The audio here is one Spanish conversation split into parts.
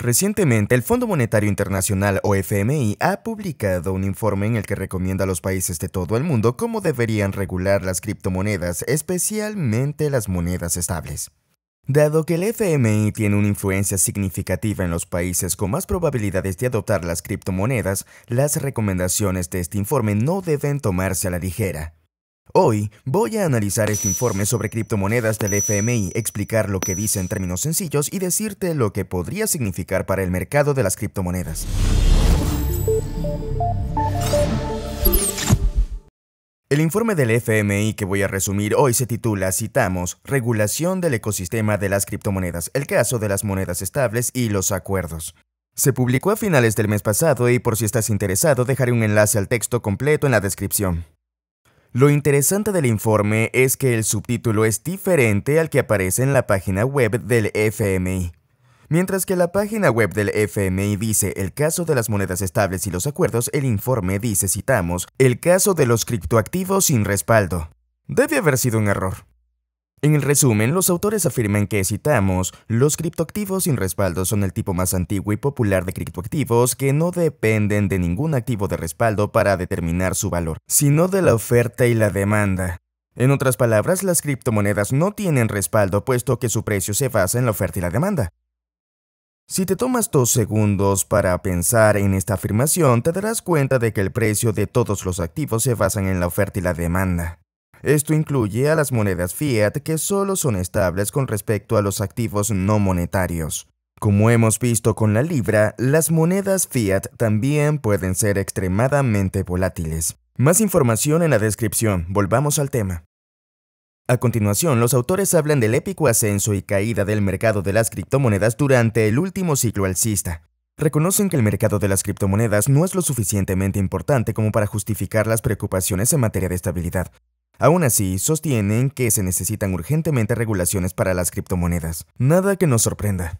Recientemente, el Fondo Monetario Internacional o FMI ha publicado un informe en el que recomienda a los países de todo el mundo cómo deberían regular las criptomonedas, especialmente las monedas estables. Dado que el FMI tiene una influencia significativa en los países con más probabilidades de adoptar las criptomonedas, las recomendaciones de este informe no deben tomarse a la ligera. Hoy voy a analizar este informe sobre criptomonedas del FMI, explicar lo que dice en términos sencillos y decirte lo que podría significar para el mercado de las criptomonedas. El informe del FMI que voy a resumir hoy se titula, citamos, Regulación del ecosistema de las criptomonedas, el caso de las monedas estables y los acuerdos. Se publicó a finales del mes pasado y por si estás interesado dejaré un enlace al texto completo en la descripción. Lo interesante del informe es que el subtítulo es diferente al que aparece en la página web del FMI. Mientras que la página web del FMI dice el caso de las monedas estables y los acuerdos, el informe dice, citamos, el caso de los criptoactivos sin respaldo. Debe haber sido un error. En el resumen, los autores afirman que, citamos, los criptoactivos sin respaldo son el tipo más antiguo y popular de criptoactivos que no dependen de ningún activo de respaldo para determinar su valor, sino de la oferta y la demanda. En otras palabras, las criptomonedas no tienen respaldo puesto que su precio se basa en la oferta y la demanda. Si te tomas dos segundos para pensar en esta afirmación, te darás cuenta de que el precio de todos los activos se basan en la oferta y la demanda. Esto incluye a las monedas fiat que solo son estables con respecto a los activos no monetarios. Como hemos visto con la libra, las monedas fiat también pueden ser extremadamente volátiles. Más información en la descripción, volvamos al tema. A continuación, los autores hablan del épico ascenso y caída del mercado de las criptomonedas durante el último ciclo alcista. Reconocen que el mercado de las criptomonedas no es lo suficientemente importante como para justificar las preocupaciones en materia de estabilidad, Aún así, sostienen que se necesitan urgentemente regulaciones para las criptomonedas. Nada que nos sorprenda.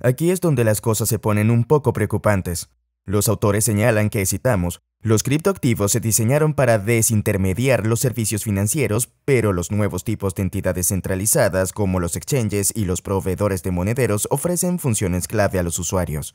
Aquí es donde las cosas se ponen un poco preocupantes. Los autores señalan que, citamos, los criptoactivos se diseñaron para desintermediar los servicios financieros, pero los nuevos tipos de entidades centralizadas como los exchanges y los proveedores de monederos ofrecen funciones clave a los usuarios.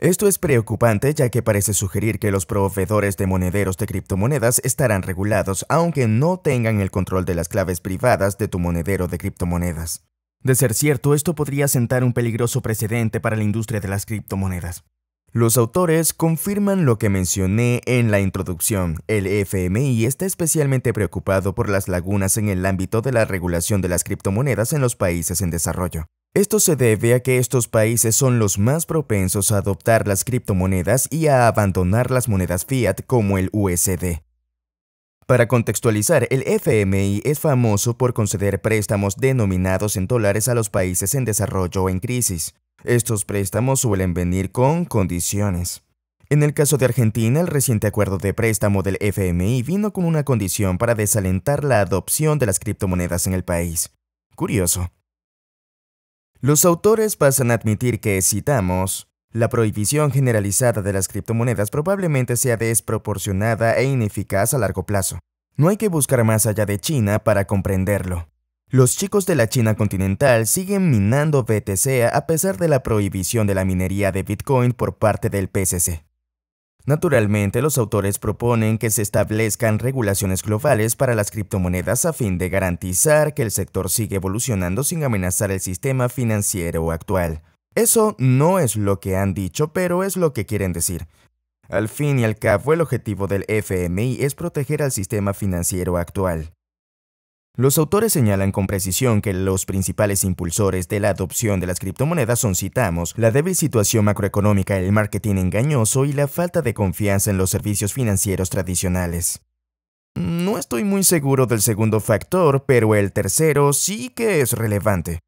Esto es preocupante ya que parece sugerir que los proveedores de monederos de criptomonedas estarán regulados aunque no tengan el control de las claves privadas de tu monedero de criptomonedas. De ser cierto, esto podría sentar un peligroso precedente para la industria de las criptomonedas. Los autores confirman lo que mencioné en la introducción. El FMI está especialmente preocupado por las lagunas en el ámbito de la regulación de las criptomonedas en los países en desarrollo. Esto se debe a que estos países son los más propensos a adoptar las criptomonedas y a abandonar las monedas fiat como el USD. Para contextualizar, el FMI es famoso por conceder préstamos denominados en dólares a los países en desarrollo o en crisis. Estos préstamos suelen venir con condiciones. En el caso de Argentina, el reciente acuerdo de préstamo del FMI vino con una condición para desalentar la adopción de las criptomonedas en el país. Curioso. Los autores pasan a admitir que, citamos, la prohibición generalizada de las criptomonedas probablemente sea desproporcionada e ineficaz a largo plazo. No hay que buscar más allá de China para comprenderlo. Los chicos de la China continental siguen minando BTC a pesar de la prohibición de la minería de Bitcoin por parte del PCC. Naturalmente, los autores proponen que se establezcan regulaciones globales para las criptomonedas a fin de garantizar que el sector sigue evolucionando sin amenazar el sistema financiero actual. Eso no es lo que han dicho, pero es lo que quieren decir. Al fin y al cabo, el objetivo del FMI es proteger al sistema financiero actual. Los autores señalan con precisión que los principales impulsores de la adopción de las criptomonedas son, citamos, la débil situación macroeconómica, el marketing engañoso y la falta de confianza en los servicios financieros tradicionales. No estoy muy seguro del segundo factor, pero el tercero sí que es relevante.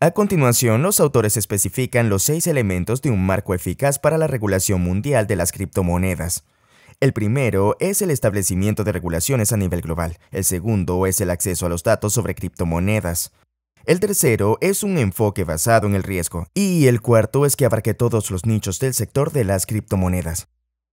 A continuación, los autores especifican los seis elementos de un marco eficaz para la regulación mundial de las criptomonedas. El primero es el establecimiento de regulaciones a nivel global, el segundo es el acceso a los datos sobre criptomonedas, el tercero es un enfoque basado en el riesgo y el cuarto es que abarque todos los nichos del sector de las criptomonedas.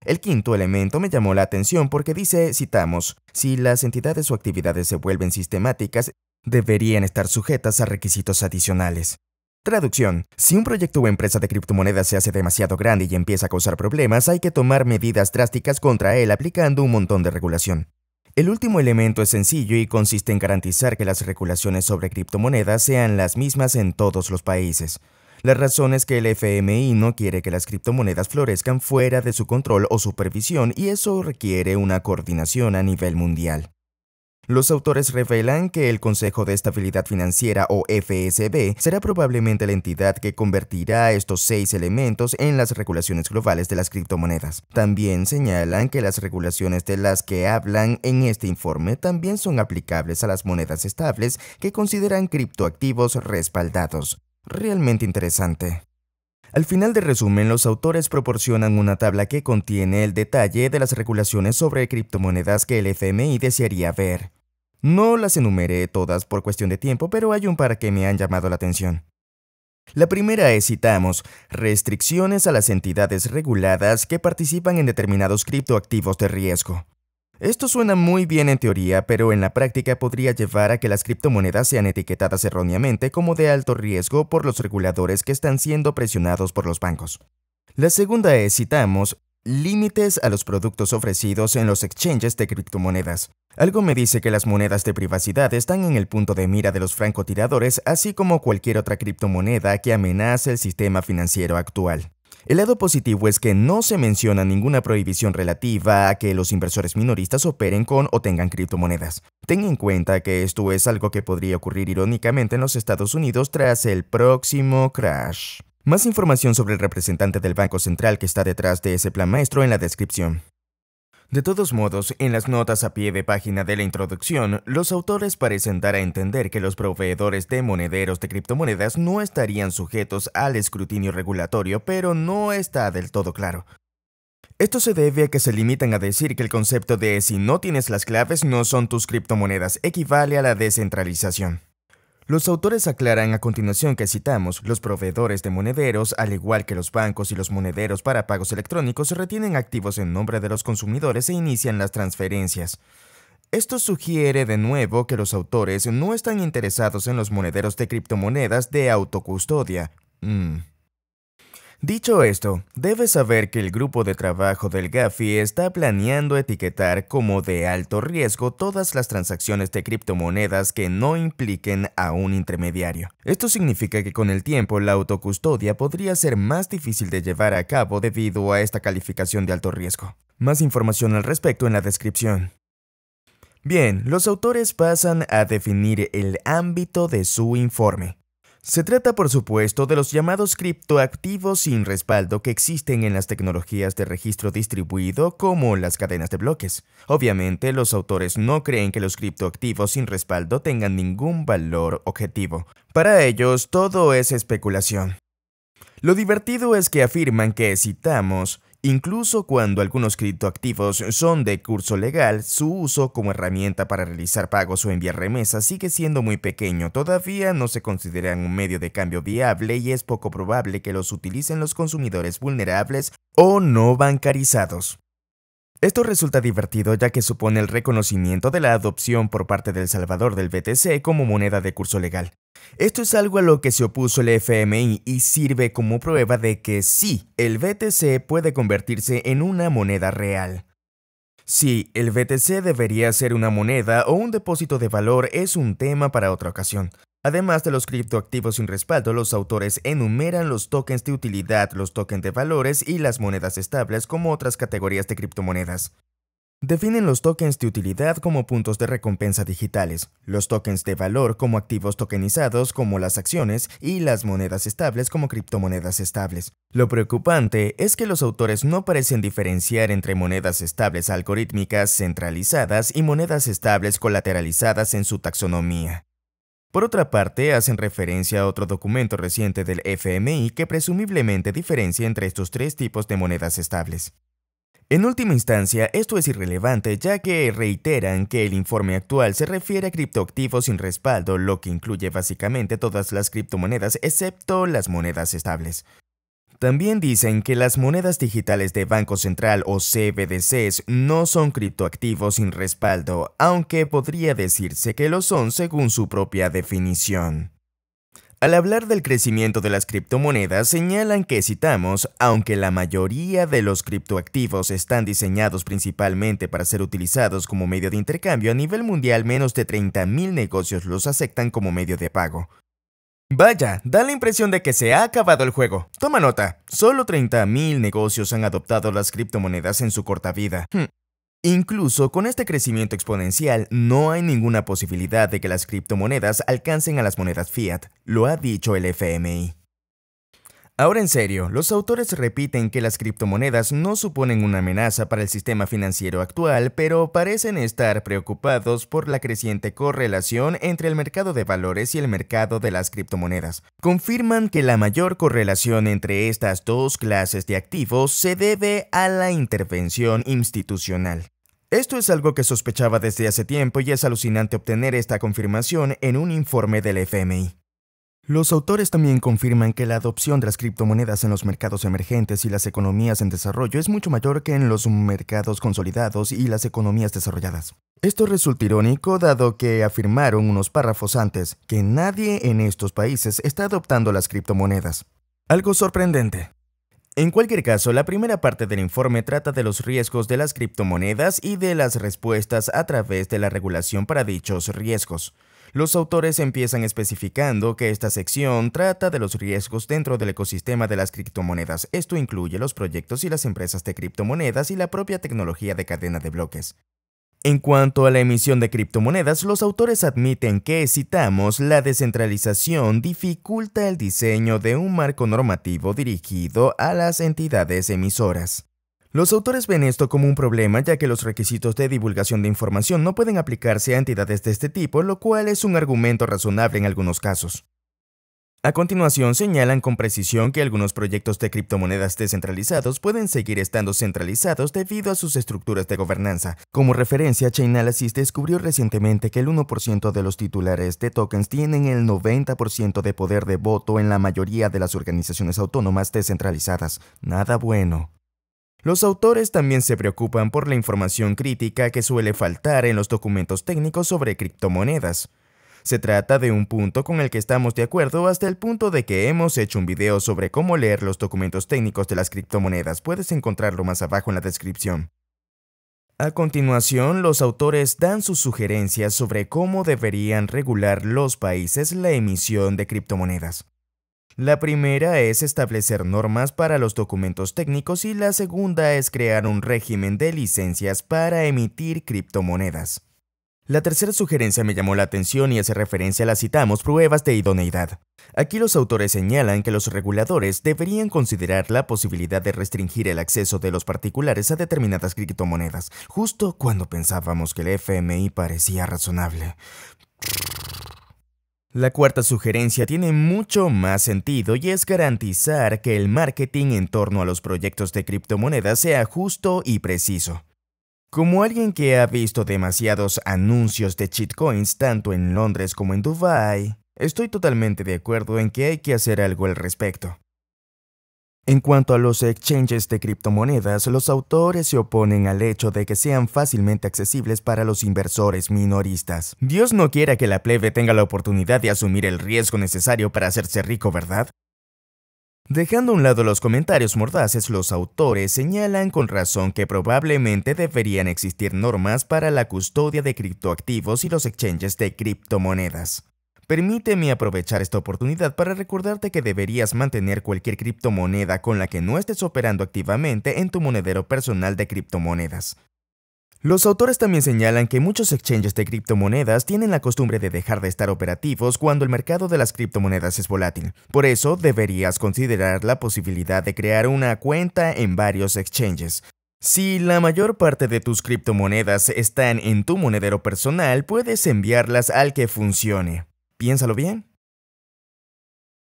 El quinto elemento me llamó la atención porque dice, citamos, si las entidades o actividades se vuelven sistemáticas, deberían estar sujetas a requisitos adicionales. Traducción. Si un proyecto o empresa de criptomonedas se hace demasiado grande y empieza a causar problemas, hay que tomar medidas drásticas contra él aplicando un montón de regulación. El último elemento es sencillo y consiste en garantizar que las regulaciones sobre criptomonedas sean las mismas en todos los países. La razón es que el FMI no quiere que las criptomonedas florezcan fuera de su control o supervisión y eso requiere una coordinación a nivel mundial. Los autores revelan que el Consejo de Estabilidad Financiera o FSB será probablemente la entidad que convertirá estos seis elementos en las regulaciones globales de las criptomonedas. También señalan que las regulaciones de las que hablan en este informe también son aplicables a las monedas estables que consideran criptoactivos respaldados. Realmente interesante. Al final de resumen, los autores proporcionan una tabla que contiene el detalle de las regulaciones sobre criptomonedas que el FMI desearía ver. No las enumeré todas por cuestión de tiempo, pero hay un par que me han llamado la atención. La primera es, citamos, restricciones a las entidades reguladas que participan en determinados criptoactivos de riesgo. Esto suena muy bien en teoría, pero en la práctica podría llevar a que las criptomonedas sean etiquetadas erróneamente como de alto riesgo por los reguladores que están siendo presionados por los bancos. La segunda es, citamos, límites a los productos ofrecidos en los exchanges de criptomonedas. Algo me dice que las monedas de privacidad están en el punto de mira de los francotiradores, así como cualquier otra criptomoneda que amenace el sistema financiero actual. El lado positivo es que no se menciona ninguna prohibición relativa a que los inversores minoristas operen con o tengan criptomonedas. Ten en cuenta que esto es algo que podría ocurrir irónicamente en los Estados Unidos tras el próximo crash. Más información sobre el representante del Banco Central que está detrás de ese plan maestro en la descripción. De todos modos, en las notas a pie de página de la introducción, los autores parecen dar a entender que los proveedores de monederos de criptomonedas no estarían sujetos al escrutinio regulatorio, pero no está del todo claro. Esto se debe a que se limitan a decir que el concepto de si no tienes las claves no son tus criptomonedas equivale a la descentralización. Los autores aclaran a continuación que citamos, los proveedores de monederos, al igual que los bancos y los monederos para pagos electrónicos, retienen activos en nombre de los consumidores e inician las transferencias. Esto sugiere de nuevo que los autores no están interesados en los monederos de criptomonedas de autocustodia. Mm. Dicho esto, debes saber que el grupo de trabajo del Gafi está planeando etiquetar como de alto riesgo todas las transacciones de criptomonedas que no impliquen a un intermediario. Esto significa que con el tiempo la autocustodia podría ser más difícil de llevar a cabo debido a esta calificación de alto riesgo. Más información al respecto en la descripción. Bien, los autores pasan a definir el ámbito de su informe. Se trata, por supuesto, de los llamados criptoactivos sin respaldo que existen en las tecnologías de registro distribuido como las cadenas de bloques. Obviamente, los autores no creen que los criptoactivos sin respaldo tengan ningún valor objetivo. Para ellos, todo es especulación. Lo divertido es que afirman que, citamos, Incluso cuando algunos criptoactivos son de curso legal, su uso como herramienta para realizar pagos o enviar remesas sigue siendo muy pequeño. Todavía no se consideran un medio de cambio viable y es poco probable que los utilicen los consumidores vulnerables o no bancarizados. Esto resulta divertido ya que supone el reconocimiento de la adopción por parte del Salvador del BTC como moneda de curso legal. Esto es algo a lo que se opuso el FMI y sirve como prueba de que sí, el BTC puede convertirse en una moneda real. Sí, el BTC debería ser una moneda o un depósito de valor es un tema para otra ocasión. Además de los criptoactivos sin respaldo, los autores enumeran los tokens de utilidad, los tokens de valores y las monedas estables como otras categorías de criptomonedas. Definen los tokens de utilidad como puntos de recompensa digitales, los tokens de valor como activos tokenizados como las acciones y las monedas estables como criptomonedas estables. Lo preocupante es que los autores no parecen diferenciar entre monedas estables algorítmicas centralizadas y monedas estables colateralizadas en su taxonomía. Por otra parte, hacen referencia a otro documento reciente del FMI que presumiblemente diferencia entre estos tres tipos de monedas estables. En última instancia, esto es irrelevante ya que reiteran que el informe actual se refiere a criptoactivos sin respaldo, lo que incluye básicamente todas las criptomonedas excepto las monedas estables. También dicen que las monedas digitales de Banco Central o CBDCs no son criptoactivos sin respaldo, aunque podría decirse que lo son según su propia definición. Al hablar del crecimiento de las criptomonedas, señalan que citamos, aunque la mayoría de los criptoactivos están diseñados principalmente para ser utilizados como medio de intercambio, a nivel mundial menos de 30.000 negocios los aceptan como medio de pago. Vaya, da la impresión de que se ha acabado el juego. Toma nota, solo 30.000 negocios han adoptado las criptomonedas en su corta vida. Hmm. Incluso con este crecimiento exponencial, no hay ninguna posibilidad de que las criptomonedas alcancen a las monedas fiat, lo ha dicho el FMI. Ahora en serio, los autores repiten que las criptomonedas no suponen una amenaza para el sistema financiero actual, pero parecen estar preocupados por la creciente correlación entre el mercado de valores y el mercado de las criptomonedas. Confirman que la mayor correlación entre estas dos clases de activos se debe a la intervención institucional. Esto es algo que sospechaba desde hace tiempo y es alucinante obtener esta confirmación en un informe del FMI. Los autores también confirman que la adopción de las criptomonedas en los mercados emergentes y las economías en desarrollo es mucho mayor que en los mercados consolidados y las economías desarrolladas. Esto resulta irónico dado que afirmaron unos párrafos antes que nadie en estos países está adoptando las criptomonedas. Algo sorprendente. En cualquier caso, la primera parte del informe trata de los riesgos de las criptomonedas y de las respuestas a través de la regulación para dichos riesgos los autores empiezan especificando que esta sección trata de los riesgos dentro del ecosistema de las criptomonedas. Esto incluye los proyectos y las empresas de criptomonedas y la propia tecnología de cadena de bloques. En cuanto a la emisión de criptomonedas, los autores admiten que, citamos, la descentralización dificulta el diseño de un marco normativo dirigido a las entidades emisoras. Los autores ven esto como un problema ya que los requisitos de divulgación de información no pueden aplicarse a entidades de este tipo, lo cual es un argumento razonable en algunos casos. A continuación señalan con precisión que algunos proyectos de criptomonedas descentralizados pueden seguir estando centralizados debido a sus estructuras de gobernanza. Como referencia, Chainalysis descubrió recientemente que el 1% de los titulares de tokens tienen el 90% de poder de voto en la mayoría de las organizaciones autónomas descentralizadas. Nada bueno. Los autores también se preocupan por la información crítica que suele faltar en los documentos técnicos sobre criptomonedas. Se trata de un punto con el que estamos de acuerdo hasta el punto de que hemos hecho un video sobre cómo leer los documentos técnicos de las criptomonedas. Puedes encontrarlo más abajo en la descripción. A continuación, los autores dan sus sugerencias sobre cómo deberían regular los países la emisión de criptomonedas. La primera es establecer normas para los documentos técnicos y la segunda es crear un régimen de licencias para emitir criptomonedas. La tercera sugerencia me llamó la atención y hace referencia a las citamos pruebas de idoneidad. Aquí los autores señalan que los reguladores deberían considerar la posibilidad de restringir el acceso de los particulares a determinadas criptomonedas, justo cuando pensábamos que el FMI parecía razonable. La cuarta sugerencia tiene mucho más sentido y es garantizar que el marketing en torno a los proyectos de criptomonedas sea justo y preciso. Como alguien que ha visto demasiados anuncios de cheatcoins tanto en Londres como en Dubai, estoy totalmente de acuerdo en que hay que hacer algo al respecto. En cuanto a los exchanges de criptomonedas, los autores se oponen al hecho de que sean fácilmente accesibles para los inversores minoristas. Dios no quiera que la plebe tenga la oportunidad de asumir el riesgo necesario para hacerse rico, ¿verdad? Dejando a un lado los comentarios mordaces, los autores señalan con razón que probablemente deberían existir normas para la custodia de criptoactivos y los exchanges de criptomonedas. Permíteme aprovechar esta oportunidad para recordarte que deberías mantener cualquier criptomoneda con la que no estés operando activamente en tu monedero personal de criptomonedas. Los autores también señalan que muchos exchanges de criptomonedas tienen la costumbre de dejar de estar operativos cuando el mercado de las criptomonedas es volátil. Por eso, deberías considerar la posibilidad de crear una cuenta en varios exchanges. Si la mayor parte de tus criptomonedas están en tu monedero personal, puedes enviarlas al que funcione. Piénsalo bien.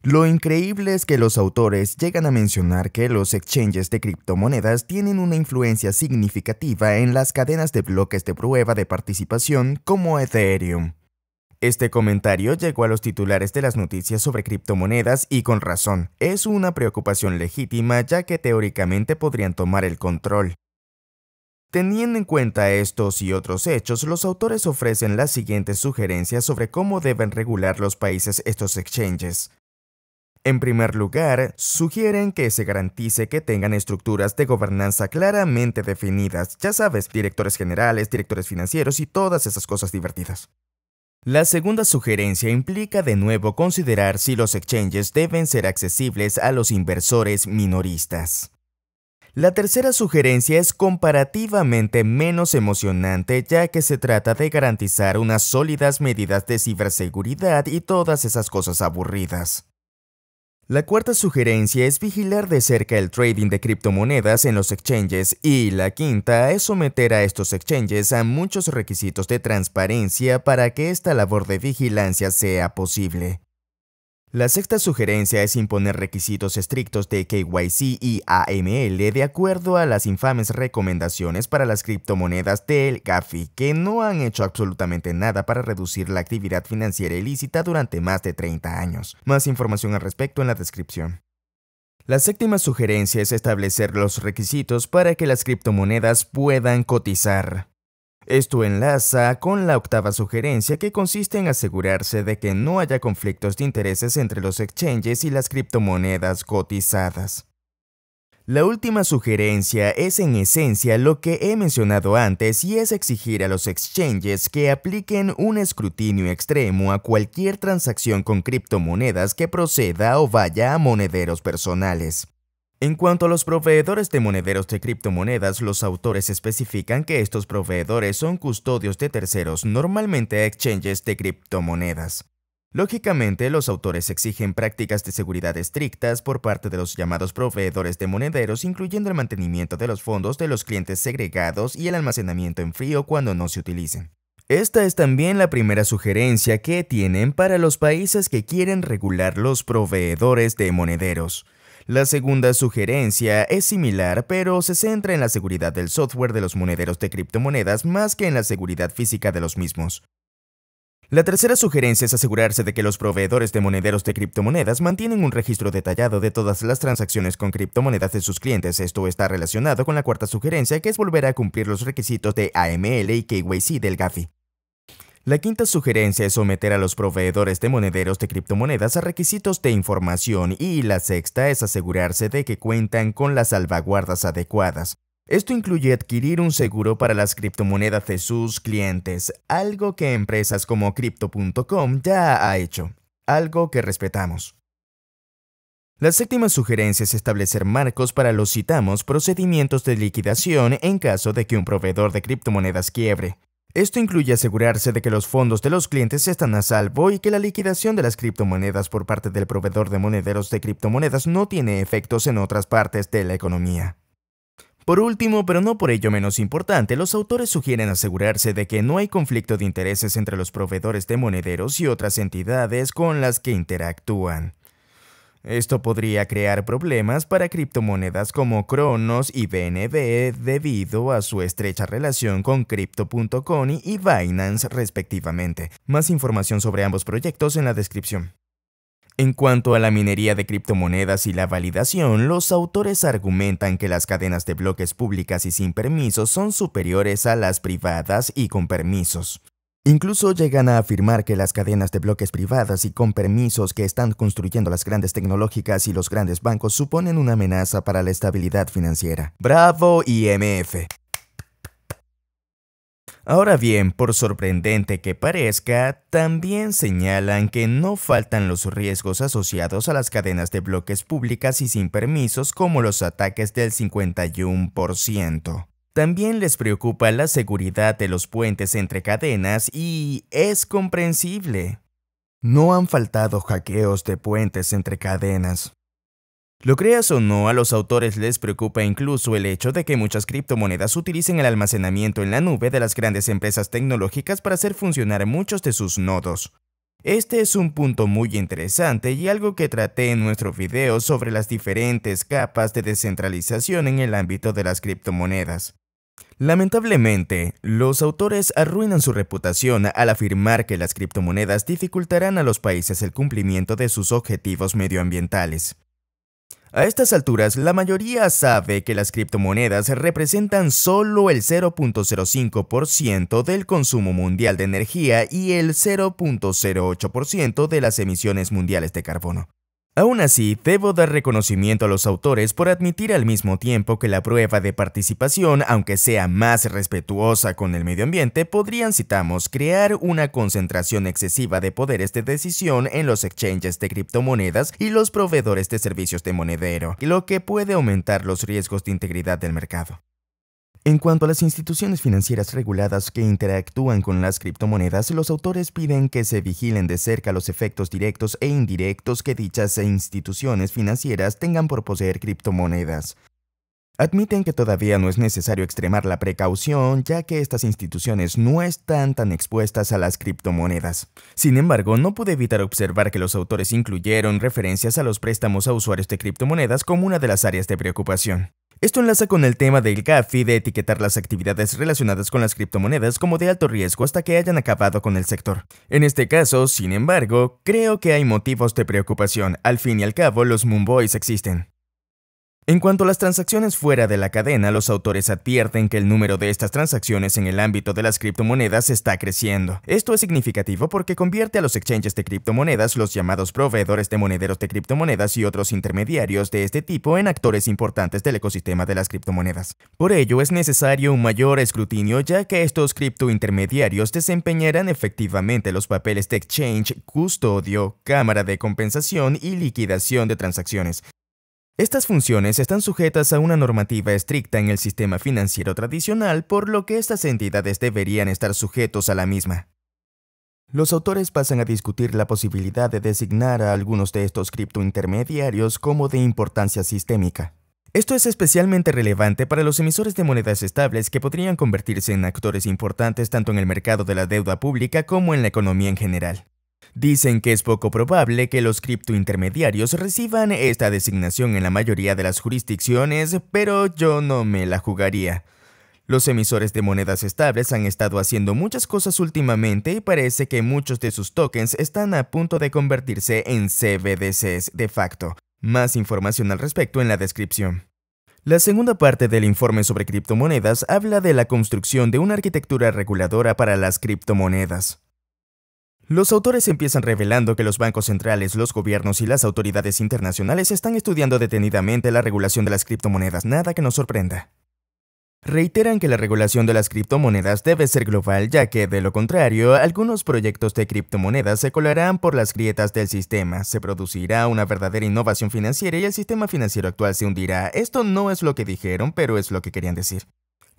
Lo increíble es que los autores llegan a mencionar que los exchanges de criptomonedas tienen una influencia significativa en las cadenas de bloques de prueba de participación como Ethereum. Este comentario llegó a los titulares de las noticias sobre criptomonedas y con razón, es una preocupación legítima ya que teóricamente podrían tomar el control. Teniendo en cuenta estos y otros hechos, los autores ofrecen las siguientes sugerencias sobre cómo deben regular los países estos exchanges. En primer lugar, sugieren que se garantice que tengan estructuras de gobernanza claramente definidas, ya sabes, directores generales, directores financieros y todas esas cosas divertidas. La segunda sugerencia implica de nuevo considerar si los exchanges deben ser accesibles a los inversores minoristas. La tercera sugerencia es comparativamente menos emocionante ya que se trata de garantizar unas sólidas medidas de ciberseguridad y todas esas cosas aburridas. La cuarta sugerencia es vigilar de cerca el trading de criptomonedas en los exchanges y la quinta es someter a estos exchanges a muchos requisitos de transparencia para que esta labor de vigilancia sea posible. La sexta sugerencia es imponer requisitos estrictos de KYC y AML de acuerdo a las infames recomendaciones para las criptomonedas del GAFI, que no han hecho absolutamente nada para reducir la actividad financiera ilícita durante más de 30 años. Más información al respecto en la descripción. La séptima sugerencia es establecer los requisitos para que las criptomonedas puedan cotizar. Esto enlaza con la octava sugerencia que consiste en asegurarse de que no haya conflictos de intereses entre los exchanges y las criptomonedas cotizadas. La última sugerencia es en esencia lo que he mencionado antes y es exigir a los exchanges que apliquen un escrutinio extremo a cualquier transacción con criptomonedas que proceda o vaya a monederos personales. En cuanto a los proveedores de monederos de criptomonedas, los autores especifican que estos proveedores son custodios de terceros, normalmente exchanges de criptomonedas. Lógicamente, los autores exigen prácticas de seguridad estrictas por parte de los llamados proveedores de monederos, incluyendo el mantenimiento de los fondos de los clientes segregados y el almacenamiento en frío cuando no se utilicen. Esta es también la primera sugerencia que tienen para los países que quieren regular los proveedores de monederos. La segunda sugerencia es similar, pero se centra en la seguridad del software de los monederos de criptomonedas más que en la seguridad física de los mismos. La tercera sugerencia es asegurarse de que los proveedores de monederos de criptomonedas mantienen un registro detallado de todas las transacciones con criptomonedas de sus clientes. Esto está relacionado con la cuarta sugerencia, que es volver a cumplir los requisitos de AML y KYC del GAFI. La quinta sugerencia es someter a los proveedores de monederos de criptomonedas a requisitos de información y la sexta es asegurarse de que cuentan con las salvaguardas adecuadas. Esto incluye adquirir un seguro para las criptomonedas de sus clientes, algo que empresas como crypto.com ya ha hecho, algo que respetamos. La séptima sugerencia es establecer marcos para los citamos procedimientos de liquidación en caso de que un proveedor de criptomonedas quiebre. Esto incluye asegurarse de que los fondos de los clientes están a salvo y que la liquidación de las criptomonedas por parte del proveedor de monederos de criptomonedas no tiene efectos en otras partes de la economía. Por último, pero no por ello menos importante, los autores sugieren asegurarse de que no hay conflicto de intereses entre los proveedores de monederos y otras entidades con las que interactúan. Esto podría crear problemas para criptomonedas como Cronos y BNB debido a su estrecha relación con Crypto.com y Binance respectivamente. Más información sobre ambos proyectos en la descripción. En cuanto a la minería de criptomonedas y la validación, los autores argumentan que las cadenas de bloques públicas y sin permisos son superiores a las privadas y con permisos. Incluso llegan a afirmar que las cadenas de bloques privadas y con permisos que están construyendo las grandes tecnológicas y los grandes bancos suponen una amenaza para la estabilidad financiera. Bravo IMF. Ahora bien, por sorprendente que parezca, también señalan que no faltan los riesgos asociados a las cadenas de bloques públicas y sin permisos como los ataques del 51%. También les preocupa la seguridad de los puentes entre cadenas y es comprensible. No han faltado hackeos de puentes entre cadenas. Lo creas o no, a los autores les preocupa incluso el hecho de que muchas criptomonedas utilicen el almacenamiento en la nube de las grandes empresas tecnológicas para hacer funcionar muchos de sus nodos. Este es un punto muy interesante y algo que traté en nuestro video sobre las diferentes capas de descentralización en el ámbito de las criptomonedas. Lamentablemente, los autores arruinan su reputación al afirmar que las criptomonedas dificultarán a los países el cumplimiento de sus objetivos medioambientales. A estas alturas, la mayoría sabe que las criptomonedas representan solo el 0.05% del consumo mundial de energía y el 0.08% de las emisiones mundiales de carbono. Aún así, debo dar reconocimiento a los autores por admitir al mismo tiempo que la prueba de participación, aunque sea más respetuosa con el medio ambiente, podrían, citamos, crear una concentración excesiva de poderes de decisión en los exchanges de criptomonedas y los proveedores de servicios de monedero, lo que puede aumentar los riesgos de integridad del mercado. En cuanto a las instituciones financieras reguladas que interactúan con las criptomonedas, los autores piden que se vigilen de cerca los efectos directos e indirectos que dichas instituciones financieras tengan por poseer criptomonedas. Admiten que todavía no es necesario extremar la precaución, ya que estas instituciones no están tan expuestas a las criptomonedas. Sin embargo, no pude evitar observar que los autores incluyeron referencias a los préstamos a usuarios de criptomonedas como una de las áreas de preocupación. Esto enlaza con el tema del GAFI de etiquetar las actividades relacionadas con las criptomonedas como de alto riesgo hasta que hayan acabado con el sector. En este caso, sin embargo, creo que hay motivos de preocupación. Al fin y al cabo, los Moonboys existen. En cuanto a las transacciones fuera de la cadena, los autores advierten que el número de estas transacciones en el ámbito de las criptomonedas está creciendo. Esto es significativo porque convierte a los exchanges de criptomonedas, los llamados proveedores de monederos de criptomonedas y otros intermediarios de este tipo en actores importantes del ecosistema de las criptomonedas. Por ello, es necesario un mayor escrutinio ya que estos criptointermediarios desempeñarán efectivamente los papeles de exchange, custodio, cámara de compensación y liquidación de transacciones, estas funciones están sujetas a una normativa estricta en el sistema financiero tradicional, por lo que estas entidades deberían estar sujetos a la misma. Los autores pasan a discutir la posibilidad de designar a algunos de estos criptointermediarios como de importancia sistémica. Esto es especialmente relevante para los emisores de monedas estables que podrían convertirse en actores importantes tanto en el mercado de la deuda pública como en la economía en general. Dicen que es poco probable que los criptointermediarios reciban esta designación en la mayoría de las jurisdicciones, pero yo no me la jugaría. Los emisores de monedas estables han estado haciendo muchas cosas últimamente y parece que muchos de sus tokens están a punto de convertirse en CBDCs de facto. Más información al respecto en la descripción. La segunda parte del informe sobre criptomonedas habla de la construcción de una arquitectura reguladora para las criptomonedas. Los autores empiezan revelando que los bancos centrales, los gobiernos y las autoridades internacionales están estudiando detenidamente la regulación de las criptomonedas, nada que nos sorprenda. Reiteran que la regulación de las criptomonedas debe ser global, ya que, de lo contrario, algunos proyectos de criptomonedas se colarán por las grietas del sistema, se producirá una verdadera innovación financiera y el sistema financiero actual se hundirá. Esto no es lo que dijeron, pero es lo que querían decir.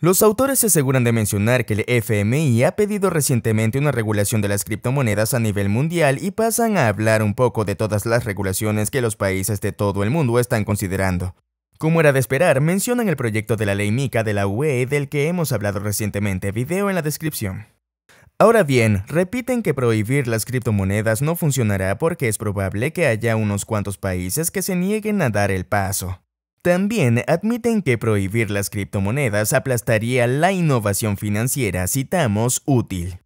Los autores se aseguran de mencionar que el FMI ha pedido recientemente una regulación de las criptomonedas a nivel mundial y pasan a hablar un poco de todas las regulaciones que los países de todo el mundo están considerando. Como era de esperar, mencionan el proyecto de la ley MICA de la UE del que hemos hablado recientemente, video en la descripción. Ahora bien, repiten que prohibir las criptomonedas no funcionará porque es probable que haya unos cuantos países que se nieguen a dar el paso. También admiten que prohibir las criptomonedas aplastaría la innovación financiera, citamos útil.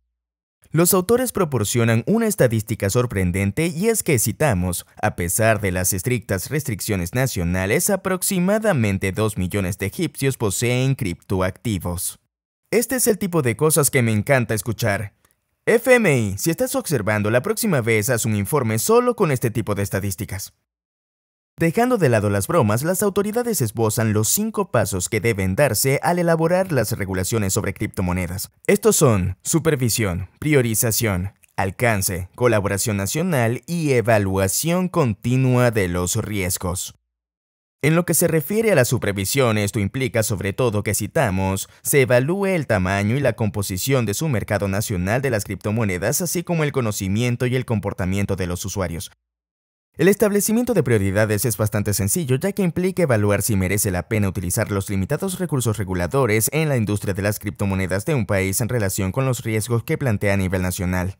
Los autores proporcionan una estadística sorprendente y es que citamos, a pesar de las estrictas restricciones nacionales, aproximadamente 2 millones de egipcios poseen criptoactivos. Este es el tipo de cosas que me encanta escuchar. FMI, si estás observando, la próxima vez haz un informe solo con este tipo de estadísticas. Dejando de lado las bromas, las autoridades esbozan los cinco pasos que deben darse al elaborar las regulaciones sobre criptomonedas. Estos son supervisión, priorización, alcance, colaboración nacional y evaluación continua de los riesgos. En lo que se refiere a la supervisión, esto implica sobre todo que citamos, se evalúe el tamaño y la composición de su mercado nacional de las criptomonedas, así como el conocimiento y el comportamiento de los usuarios. El establecimiento de prioridades es bastante sencillo, ya que implica evaluar si merece la pena utilizar los limitados recursos reguladores en la industria de las criptomonedas de un país en relación con los riesgos que plantea a nivel nacional.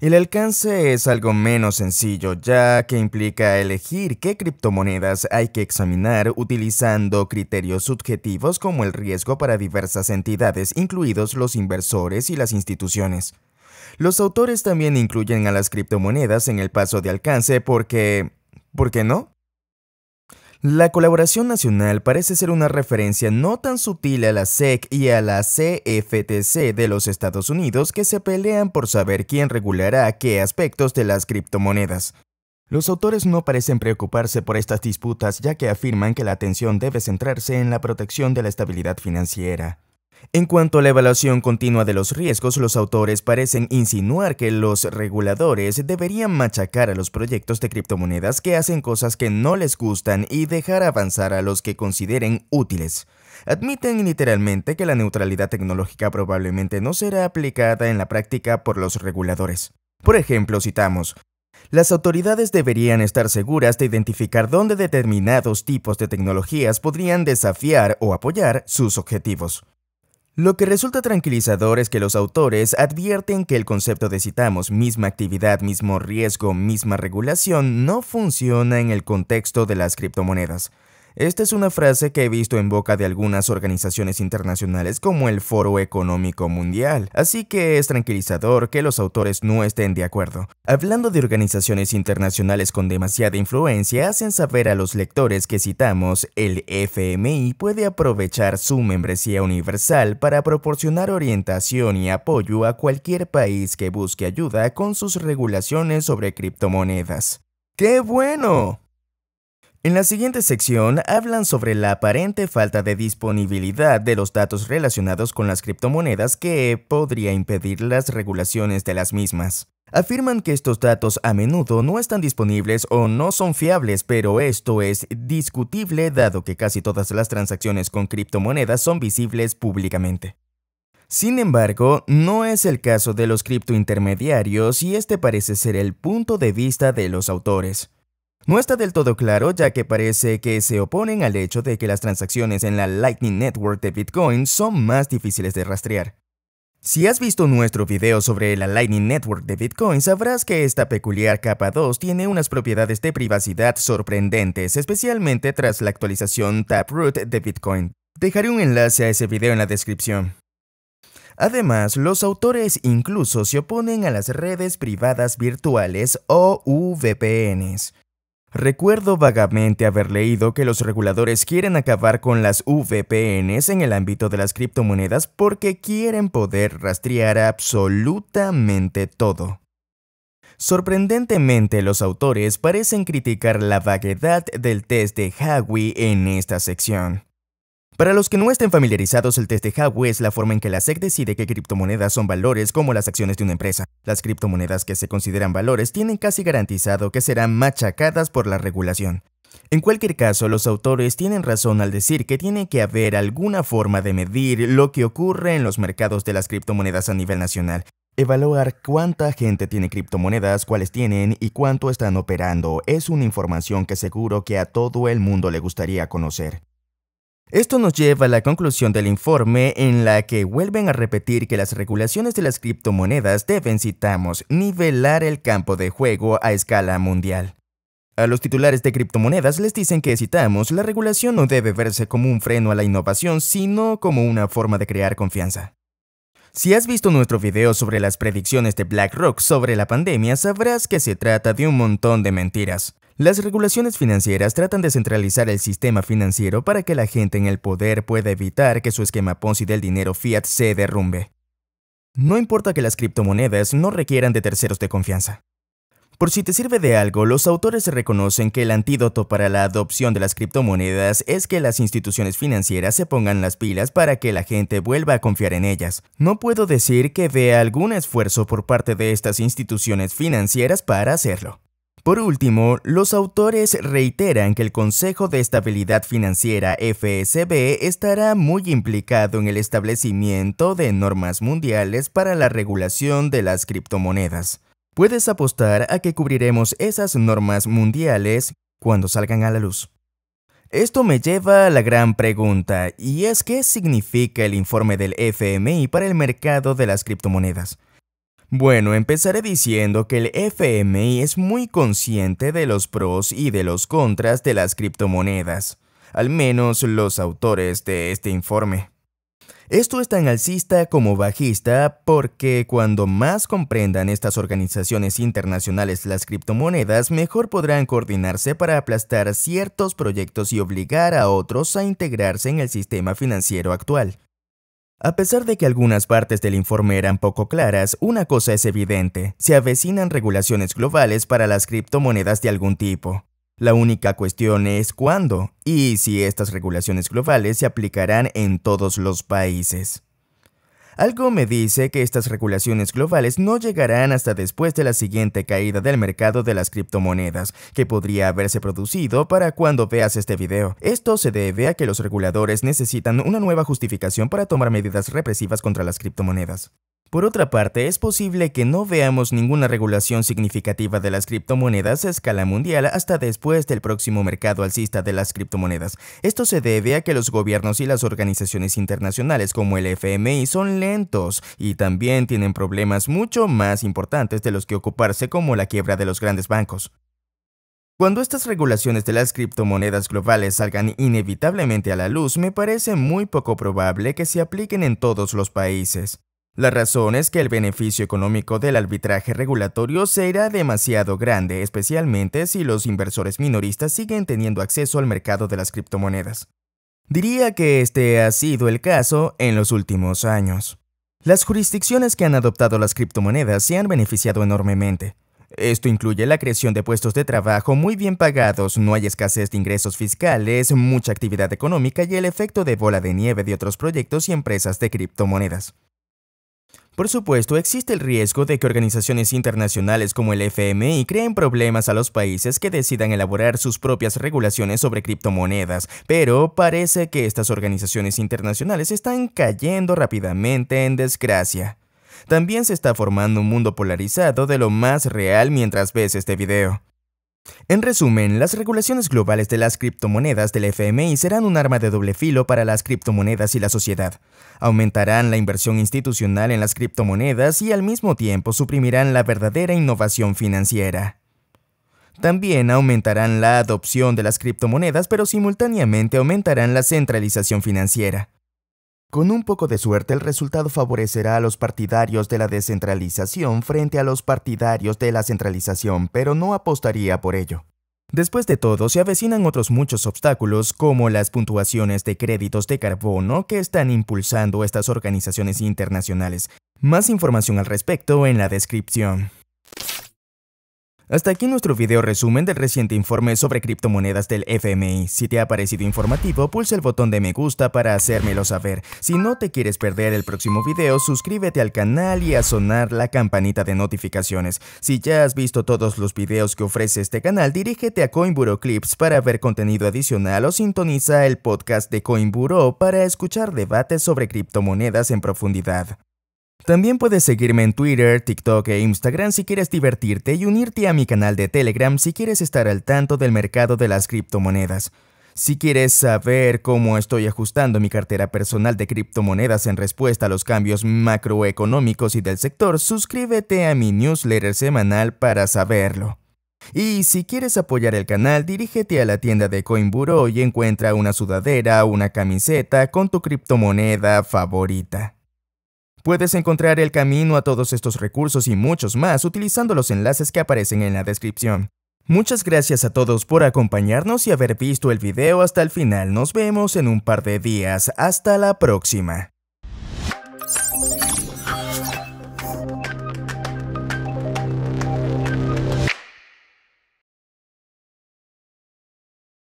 El alcance es algo menos sencillo, ya que implica elegir qué criptomonedas hay que examinar utilizando criterios subjetivos como el riesgo para diversas entidades, incluidos los inversores y las instituciones. Los autores también incluyen a las criptomonedas en el paso de alcance porque... ¿Por qué no? La colaboración nacional parece ser una referencia no tan sutil a la SEC y a la CFTC de los Estados Unidos que se pelean por saber quién regulará qué aspectos de las criptomonedas. Los autores no parecen preocuparse por estas disputas ya que afirman que la atención debe centrarse en la protección de la estabilidad financiera. En cuanto a la evaluación continua de los riesgos, los autores parecen insinuar que los reguladores deberían machacar a los proyectos de criptomonedas que hacen cosas que no les gustan y dejar avanzar a los que consideren útiles. Admiten literalmente que la neutralidad tecnológica probablemente no será aplicada en la práctica por los reguladores. Por ejemplo, citamos, las autoridades deberían estar seguras de identificar dónde determinados tipos de tecnologías podrían desafiar o apoyar sus objetivos. Lo que resulta tranquilizador es que los autores advierten que el concepto de citamos misma actividad, mismo riesgo, misma regulación no funciona en el contexto de las criptomonedas. Esta es una frase que he visto en boca de algunas organizaciones internacionales como el Foro Económico Mundial, así que es tranquilizador que los autores no estén de acuerdo. Hablando de organizaciones internacionales con demasiada influencia, hacen saber a los lectores que citamos, el FMI puede aprovechar su membresía universal para proporcionar orientación y apoyo a cualquier país que busque ayuda con sus regulaciones sobre criptomonedas. ¡Qué bueno! En la siguiente sección hablan sobre la aparente falta de disponibilidad de los datos relacionados con las criptomonedas que podría impedir las regulaciones de las mismas. Afirman que estos datos a menudo no están disponibles o no son fiables, pero esto es discutible dado que casi todas las transacciones con criptomonedas son visibles públicamente. Sin embargo, no es el caso de los criptointermediarios y este parece ser el punto de vista de los autores. No está del todo claro ya que parece que se oponen al hecho de que las transacciones en la Lightning Network de Bitcoin son más difíciles de rastrear. Si has visto nuestro video sobre la Lightning Network de Bitcoin, sabrás que esta peculiar capa 2 tiene unas propiedades de privacidad sorprendentes, especialmente tras la actualización Taproot de Bitcoin. Dejaré un enlace a ese video en la descripción. Además, los autores incluso se oponen a las redes privadas virtuales o VPNs. Recuerdo vagamente haber leído que los reguladores quieren acabar con las VPNs en el ámbito de las criptomonedas porque quieren poder rastrear absolutamente todo. Sorprendentemente, los autores parecen criticar la vaguedad del test de Hawi en esta sección. Para los que no estén familiarizados, el test de Howey es la forma en que la SEC decide que criptomonedas son valores como las acciones de una empresa. Las criptomonedas que se consideran valores tienen casi garantizado que serán machacadas por la regulación. En cualquier caso, los autores tienen razón al decir que tiene que haber alguna forma de medir lo que ocurre en los mercados de las criptomonedas a nivel nacional, Evaluar cuánta gente tiene criptomonedas, cuáles tienen y cuánto están operando es una información que seguro que a todo el mundo le gustaría conocer. Esto nos lleva a la conclusión del informe en la que vuelven a repetir que las regulaciones de las criptomonedas deben, citamos, nivelar el campo de juego a escala mundial. A los titulares de criptomonedas les dicen que, citamos, la regulación no debe verse como un freno a la innovación, sino como una forma de crear confianza. Si has visto nuestro video sobre las predicciones de BlackRock sobre la pandemia, sabrás que se trata de un montón de mentiras. Las regulaciones financieras tratan de centralizar el sistema financiero para que la gente en el poder pueda evitar que su esquema Ponzi del dinero fiat se derrumbe. No importa que las criptomonedas no requieran de terceros de confianza. Por si te sirve de algo, los autores reconocen que el antídoto para la adopción de las criptomonedas es que las instituciones financieras se pongan las pilas para que la gente vuelva a confiar en ellas. No puedo decir que vea algún esfuerzo por parte de estas instituciones financieras para hacerlo. Por último, los autores reiteran que el Consejo de Estabilidad Financiera FSB estará muy implicado en el establecimiento de normas mundiales para la regulación de las criptomonedas. Puedes apostar a que cubriremos esas normas mundiales cuando salgan a la luz. Esto me lleva a la gran pregunta, y es qué significa el informe del FMI para el mercado de las criptomonedas. Bueno, empezaré diciendo que el FMI es muy consciente de los pros y de los contras de las criptomonedas, al menos los autores de este informe. Esto es tan alcista como bajista porque cuando más comprendan estas organizaciones internacionales las criptomonedas, mejor podrán coordinarse para aplastar ciertos proyectos y obligar a otros a integrarse en el sistema financiero actual. A pesar de que algunas partes del informe eran poco claras, una cosa es evidente, se avecinan regulaciones globales para las criptomonedas de algún tipo. La única cuestión es cuándo y si estas regulaciones globales se aplicarán en todos los países. Algo me dice que estas regulaciones globales no llegarán hasta después de la siguiente caída del mercado de las criptomonedas, que podría haberse producido para cuando veas este video. Esto se debe a que los reguladores necesitan una nueva justificación para tomar medidas represivas contra las criptomonedas. Por otra parte, es posible que no veamos ninguna regulación significativa de las criptomonedas a escala mundial hasta después del próximo mercado alcista de las criptomonedas. Esto se debe a que los gobiernos y las organizaciones internacionales como el FMI son lentos y también tienen problemas mucho más importantes de los que ocuparse como la quiebra de los grandes bancos. Cuando estas regulaciones de las criptomonedas globales salgan inevitablemente a la luz, me parece muy poco probable que se apliquen en todos los países. La razón es que el beneficio económico del arbitraje regulatorio será demasiado grande, especialmente si los inversores minoristas siguen teniendo acceso al mercado de las criptomonedas. Diría que este ha sido el caso en los últimos años. Las jurisdicciones que han adoptado las criptomonedas se han beneficiado enormemente. Esto incluye la creación de puestos de trabajo muy bien pagados, no hay escasez de ingresos fiscales, mucha actividad económica y el efecto de bola de nieve de otros proyectos y empresas de criptomonedas. Por supuesto, existe el riesgo de que organizaciones internacionales como el FMI creen problemas a los países que decidan elaborar sus propias regulaciones sobre criptomonedas, pero parece que estas organizaciones internacionales están cayendo rápidamente en desgracia. También se está formando un mundo polarizado de lo más real mientras ves este video. En resumen, las regulaciones globales de las criptomonedas del FMI serán un arma de doble filo para las criptomonedas y la sociedad. Aumentarán la inversión institucional en las criptomonedas y al mismo tiempo suprimirán la verdadera innovación financiera. También aumentarán la adopción de las criptomonedas, pero simultáneamente aumentarán la centralización financiera. Con un poco de suerte, el resultado favorecerá a los partidarios de la descentralización frente a los partidarios de la centralización, pero no apostaría por ello. Después de todo, se avecinan otros muchos obstáculos como las puntuaciones de créditos de carbono que están impulsando estas organizaciones internacionales. Más información al respecto en la descripción. Hasta aquí nuestro video resumen del reciente informe sobre criptomonedas del FMI. Si te ha parecido informativo, pulsa el botón de me gusta para hacérmelo saber. Si no te quieres perder el próximo video, suscríbete al canal y a sonar la campanita de notificaciones. Si ya has visto todos los videos que ofrece este canal, dirígete a Coinburo Clips para ver contenido adicional o sintoniza el podcast de Coinburo para escuchar debates sobre criptomonedas en profundidad. También puedes seguirme en Twitter, TikTok e Instagram si quieres divertirte y unirte a mi canal de Telegram si quieres estar al tanto del mercado de las criptomonedas. Si quieres saber cómo estoy ajustando mi cartera personal de criptomonedas en respuesta a los cambios macroeconómicos y del sector, suscríbete a mi newsletter semanal para saberlo. Y si quieres apoyar el canal, dirígete a la tienda de Coinburo y encuentra una sudadera o una camiseta con tu criptomoneda favorita. Puedes encontrar el camino a todos estos recursos y muchos más utilizando los enlaces que aparecen en la descripción. Muchas gracias a todos por acompañarnos y haber visto el video hasta el final. Nos vemos en un par de días. Hasta la próxima.